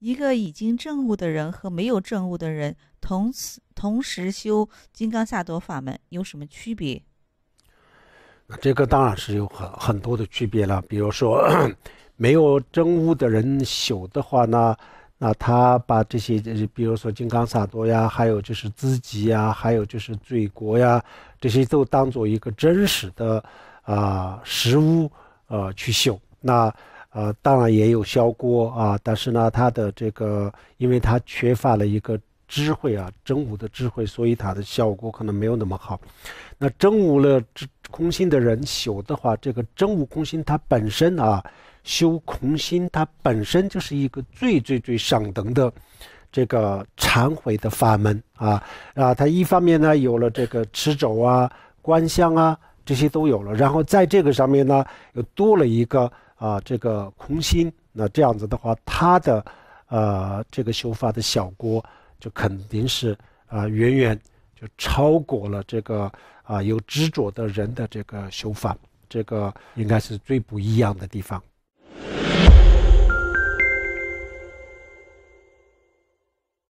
一个已经证悟的人和没有证悟的人同时同时修金刚萨埵法门有什么区别？那这个当然是有很很多的区别了。比如说，没有证悟的人修的话呢，那他把这些，比如说金刚萨埵呀，还有就是资集呀，还有就是罪国呀，这些都当做一个真实的啊实物呃去修那。呃，当然也有修锅啊，但是呢，他的这个，因为他缺乏了一个智慧啊，真悟的智慧，所以他的效果可能没有那么好。那真悟了空心的人修的话，这个真悟空心，它本身啊，修空心，它本身就是一个最最最上等的这个忏悔的法门啊啊，它一方面呢，有了这个持咒啊、观相啊，这些都有了，然后在这个上面呢，又多了一个。啊，这个空心，那这样子的话，它的，呃，这个修法的小果，就肯定是啊，远远就超过了这个啊有执着的人的这个修法，这个应该是最不一样的地方。